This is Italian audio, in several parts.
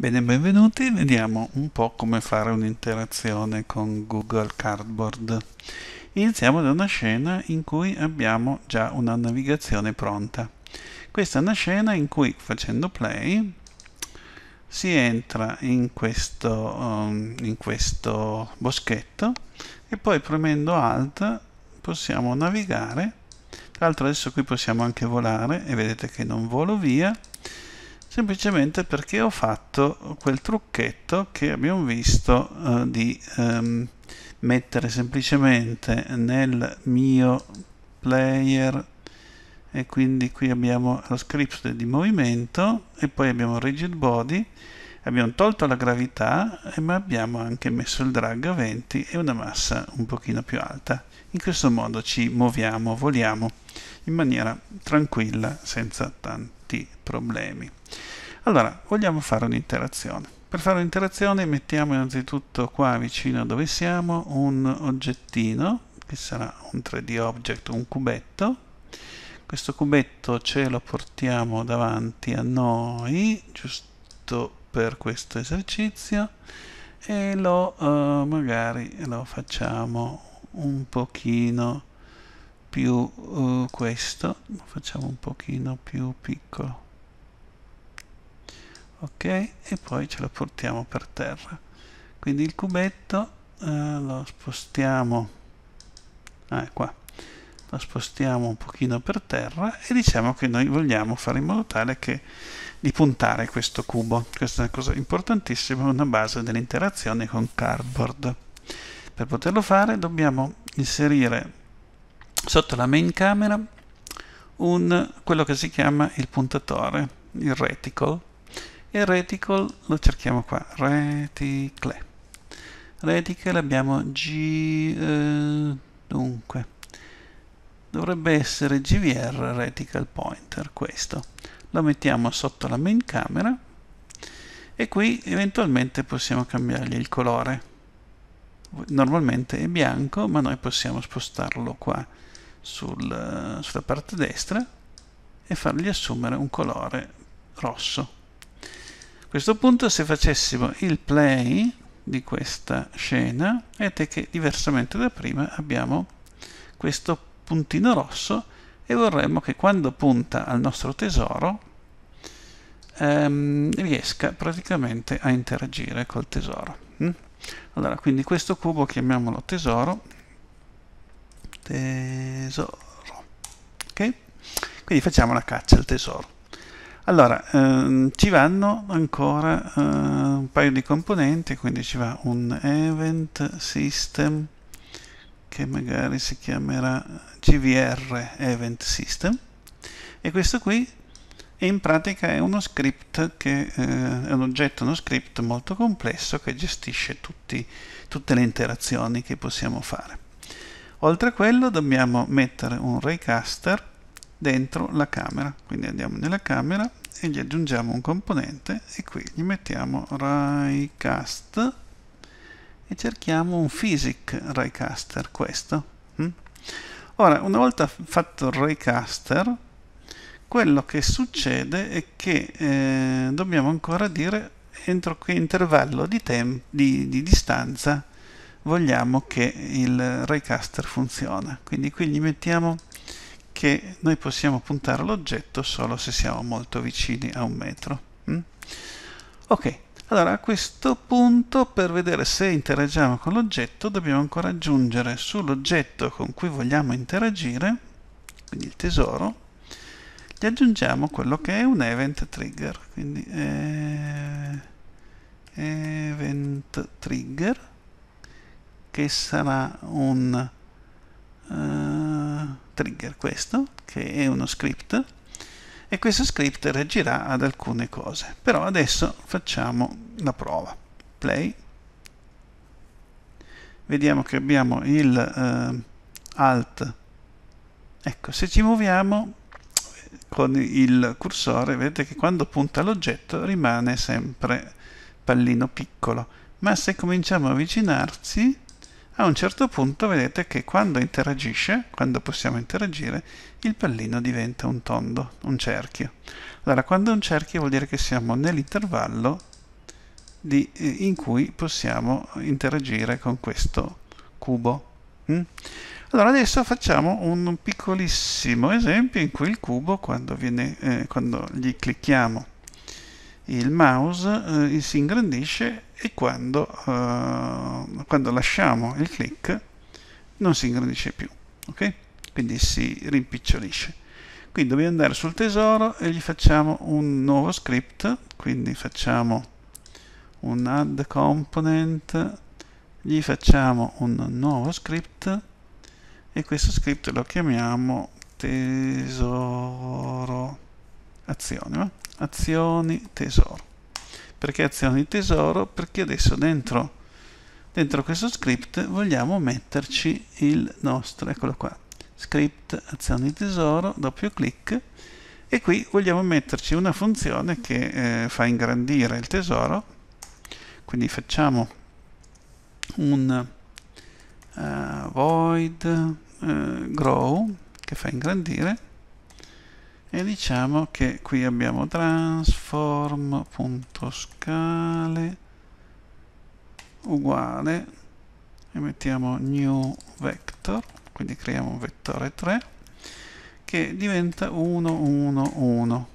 Bene, benvenuti, vediamo un po' come fare un'interazione con Google Cardboard. Iniziamo da una scena in cui abbiamo già una navigazione pronta. Questa è una scena in cui facendo play si entra in questo, um, in questo boschetto e poi premendo Alt possiamo navigare. Tra l'altro adesso qui possiamo anche volare e vedete che non volo via semplicemente perché ho fatto quel trucchetto che abbiamo visto eh, di ehm, mettere semplicemente nel mio player e quindi qui abbiamo lo script di movimento e poi abbiamo rigid body abbiamo tolto la gravità ma abbiamo anche messo il drag a 20 e una massa un pochino più alta in questo modo ci muoviamo, voliamo in maniera tranquilla senza tanto molti problemi. Allora, vogliamo fare un'interazione. Per fare un'interazione mettiamo innanzitutto qua vicino dove siamo un oggettino, che sarà un 3D object, un cubetto. Questo cubetto ce lo portiamo davanti a noi, giusto per questo esercizio, e lo eh, magari lo facciamo un pochino più uh, questo facciamo un pochino più piccolo ok e poi ce lo portiamo per terra quindi il cubetto eh, lo spostiamo ah, qua lo spostiamo un pochino per terra e diciamo che noi vogliamo fare in modo tale che di puntare questo cubo questa è una cosa importantissima una base dell'interazione con cardboard per poterlo fare dobbiamo inserire sotto la main camera un, quello che si chiama il puntatore, il reticle, e il reticle lo cerchiamo qua, reticle. Reticle abbiamo G, eh, dunque, dovrebbe essere GVR reticle pointer, questo. Lo mettiamo sotto la main camera e qui eventualmente possiamo cambiargli il colore. Normalmente è bianco, ma noi possiamo spostarlo qua sul, sulla parte destra e fargli assumere un colore rosso. A questo punto se facessimo il play di questa scena, vedete che diversamente da prima abbiamo questo puntino rosso e vorremmo che quando punta al nostro tesoro ehm, riesca praticamente a interagire col tesoro. Mm? Allora, quindi questo cubo chiamiamolo tesoro tesoro. Ok? Quindi facciamo la caccia al tesoro. Allora, ehm, ci vanno ancora eh, un paio di componenti, quindi ci va un event system che magari si chiamerà CVR event system e questo qui in pratica è uno script che eh, è un oggetto, uno script molto complesso che gestisce tutti, tutte le interazioni che possiamo fare. Oltre a quello dobbiamo mettere un raycaster dentro la camera, quindi andiamo nella camera e gli aggiungiamo un componente e qui gli mettiamo raycast e cerchiamo un physic raycaster, questo. Mm? Ora, una volta fatto il raycaster, quello che succede è che eh, dobbiamo ancora dire entro che intervallo di, di, di distanza vogliamo che il raycaster funzioni. Quindi qui gli mettiamo che noi possiamo puntare l'oggetto solo se siamo molto vicini a un metro. Mm? Ok, allora a questo punto per vedere se interagiamo con l'oggetto dobbiamo ancora aggiungere sull'oggetto con cui vogliamo interagire, quindi il tesoro, gli aggiungiamo quello che è un event trigger, quindi eh, event trigger che sarà un uh, trigger questo che è uno script e questo script reagirà ad alcune cose però adesso facciamo la prova play vediamo che abbiamo il uh, alt ecco se ci muoviamo con il cursore vedete che quando punta l'oggetto rimane sempre pallino piccolo ma se cominciamo a avvicinarci a un certo punto vedete che quando interagisce, quando possiamo interagire, il pallino diventa un tondo, un cerchio. Allora, quando è un cerchio vuol dire che siamo nell'intervallo di, eh, in cui possiamo interagire con questo cubo. Mm? Allora adesso facciamo un piccolissimo esempio in cui il cubo, quando, viene, eh, quando gli clicchiamo il mouse, eh, si ingrandisce e quando, uh, quando lasciamo il click non si ingrandisce più ok quindi si rimpicciolisce quindi dobbiamo andare sul tesoro e gli facciamo un nuovo script quindi facciamo un add component gli facciamo un nuovo script e questo script lo chiamiamo tesoro azione va? azioni tesoro perché azioni tesoro, perché adesso dentro, dentro questo script vogliamo metterci il nostro, eccolo qua, script azioni tesoro, doppio clic, e qui vogliamo metterci una funzione che eh, fa ingrandire il tesoro, quindi facciamo un uh, void uh, grow che fa ingrandire e diciamo che qui abbiamo transform.scale uguale e mettiamo new vector quindi creiamo un vettore 3 che diventa 1 1 1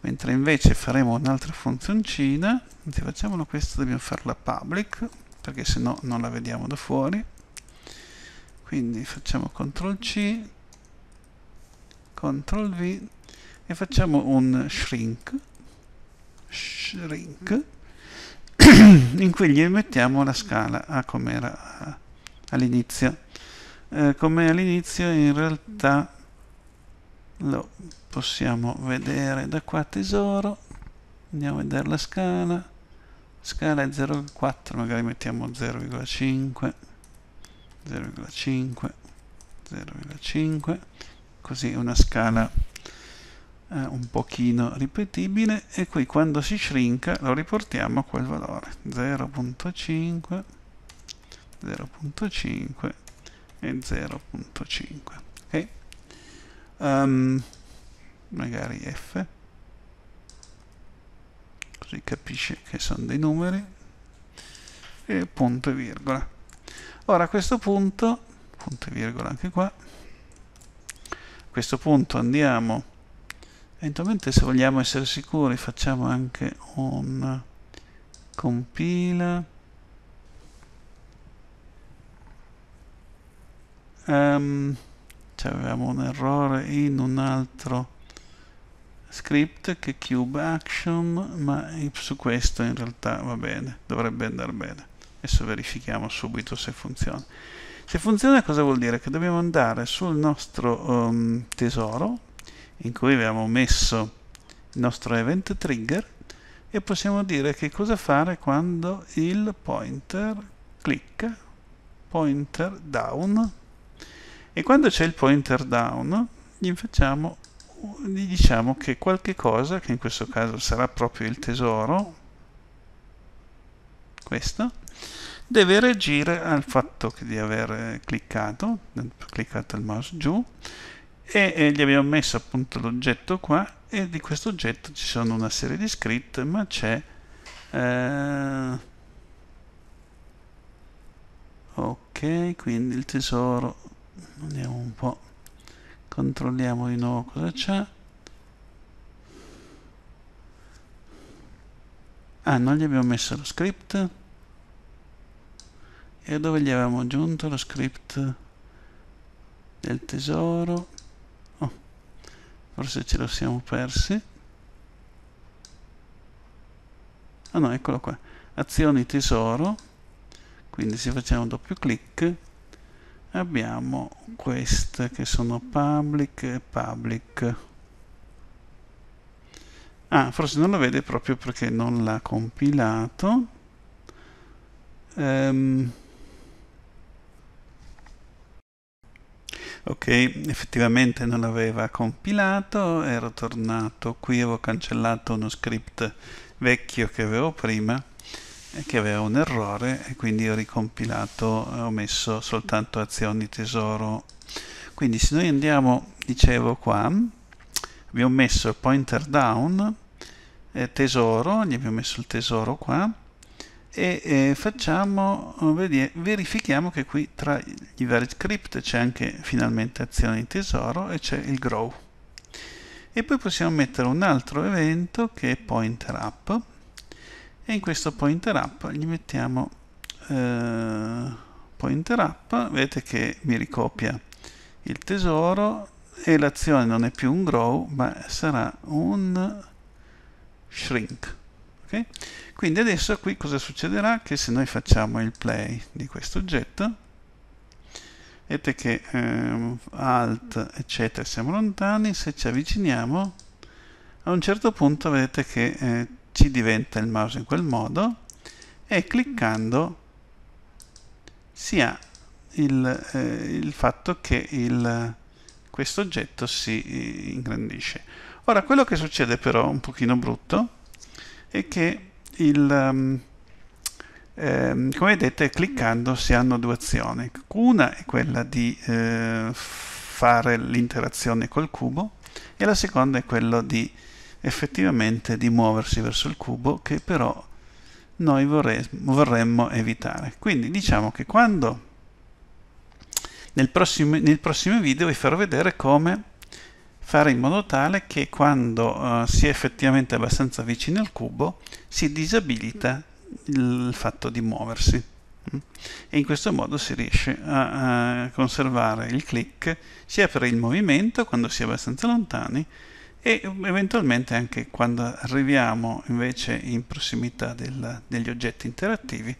mentre invece faremo un'altra funzioncina se facciamolo questo dobbiamo farla public perché se no non la vediamo da fuori quindi facciamo CTRL C CTRL V e facciamo un shrink, shrink in cui gli mettiamo la scala a era all'inizio. Eh, come all'inizio in realtà lo possiamo vedere da qua tesoro, andiamo a vedere la scala, scala è 0,4, magari mettiamo 0,5, 0,5, 0,5 così una scala eh, un pochino ripetibile e qui quando si shrink lo riportiamo a quel valore 0.5 0.5 e 0.5 ok um, magari f così capisce che sono dei numeri e punto e virgola ora a questo punto punto e virgola anche qua questo punto andiamo eventualmente se vogliamo essere sicuri facciamo anche un compila um, ehm, avevamo un errore in un altro script che cube action ma su questo in realtà va bene dovrebbe andare bene adesso verifichiamo subito se funziona se funziona cosa vuol dire? Che dobbiamo andare sul nostro um, tesoro in cui abbiamo messo il nostro event trigger e possiamo dire che cosa fare quando il pointer clicca pointer down e quando c'è il pointer down gli, facciamo, gli diciamo che qualche cosa che in questo caso sarà proprio il tesoro questo deve reagire al fatto di aver cliccato, cliccato il mouse giù, e, e gli abbiamo messo appunto l'oggetto qua, e di questo oggetto ci sono una serie di script, ma c'è... Eh, ok, quindi il tesoro, andiamo un po', controlliamo di nuovo cosa c'è. Ah, non gli abbiamo messo lo script? e dove gli avevamo aggiunto lo script del tesoro oh, forse ce lo siamo persi ah no eccolo qua azioni tesoro quindi se facciamo doppio clic abbiamo queste che sono public e public ah forse non lo vede proprio perché non l'ha compilato um, ok effettivamente non aveva compilato ero tornato qui avevo cancellato uno script vecchio che avevo prima e eh, che aveva un errore e quindi ho ricompilato eh, ho messo soltanto azioni tesoro quindi se noi andiamo dicevo qua abbiamo messo il pointer down eh, tesoro gli abbiamo messo il tesoro qua e eh, facciamo, verifichiamo che qui tra i vari script, c'è anche finalmente azione di tesoro e c'è il grow. E poi possiamo mettere un altro evento che è pointer up e in questo pointer up gli mettiamo eh, pointer up, vedete che mi ricopia il tesoro e l'azione non è più un grow ma sarà un shrink. Okay? Quindi adesso qui cosa succederà? Che se noi facciamo il play di questo oggetto vedete che eh, alt eccetera siamo lontani se ci avviciniamo a un certo punto vedete che eh, ci diventa il mouse in quel modo e cliccando si ha il, eh, il fatto che il, questo oggetto si eh, ingrandisce ora quello che succede però un pochino brutto è che il um, eh, come vedete cliccando si hanno due azioni. Una è quella di eh, fare l'interazione col cubo e la seconda è quella di effettivamente di muoversi verso il cubo che però noi vorre vorremmo evitare. Quindi diciamo che quando nel prossimo, nel prossimo, video vi farò vedere come fare in modo tale che quando eh, si è effettivamente abbastanza vicino al cubo si disabilita il fatto di muoversi mm? e in questo modo si riesce a, a conservare il click sia per il movimento quando si è abbastanza lontani e eventualmente anche quando arriviamo invece in prossimità del, degli oggetti interattivi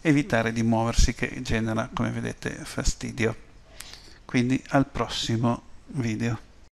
evitare di muoversi che genera come vedete fastidio quindi al prossimo video